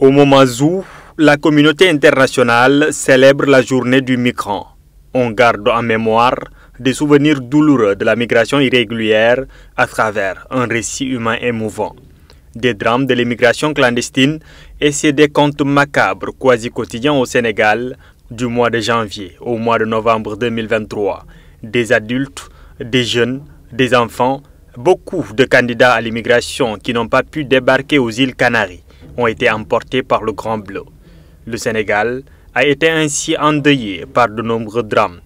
au moment où la communauté internationale célèbre la journée du migrant. On garde en mémoire des souvenirs douloureux de la migration irrégulière à travers un récit humain émouvant, des drames de l'immigration clandestine et ses décomptes macabres quasi quotidiens au Sénégal du mois de janvier au mois de novembre 2023. Des adultes, des jeunes, des enfants, beaucoup de candidats à l'immigration qui n'ont pas pu débarquer aux îles Canaries ont été emportés par le Grand Bleu. Le Sénégal a été ainsi endeuillé par de nombreux drames.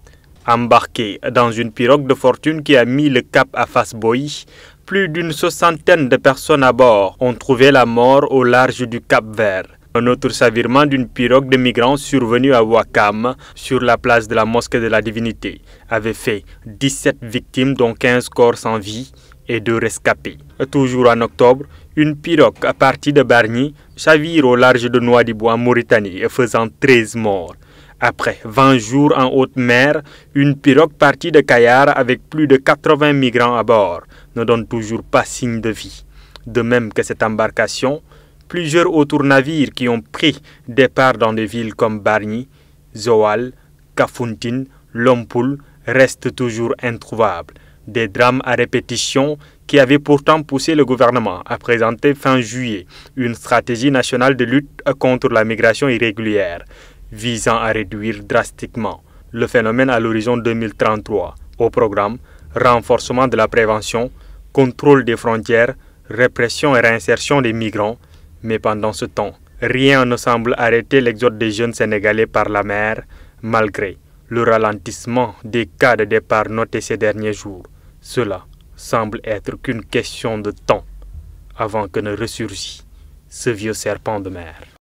Embarqué dans une pirogue de fortune qui a mis le cap à face Boy, plus d'une soixantaine de personnes à bord ont trouvé la mort au large du Cap Vert. Un autre savirement d'une pirogue de migrants survenue à Wakam, sur la place de la mosquée de la Divinité, avait fait 17 victimes, dont 15 corps sans vie, et de rescapés. Toujours en octobre, une pirogue à partir de Bargny chavire au large de noix en Mauritanie, faisant 13 morts. Après 20 jours en haute mer, une pirogue partie de Cayar, avec plus de 80 migrants à bord ne donne toujours pas signe de vie. De même que cette embarcation, plusieurs autres navires qui ont pris départ dans des villes comme Bargny, Zoal, Kafountine, Lompoul restent toujours introuvables. Des drames à répétition qui avaient pourtant poussé le gouvernement à présenter fin juillet une stratégie nationale de lutte contre la migration irrégulière visant à réduire drastiquement le phénomène à l'horizon 2033 au programme renforcement de la prévention, contrôle des frontières, répression et réinsertion des migrants. Mais pendant ce temps, rien ne semble arrêter l'exode des jeunes Sénégalais par la mer, malgré le ralentissement des cas de départ notés ces derniers jours. Cela semble être qu'une question de temps avant que ne ressurgisse ce vieux serpent de mer.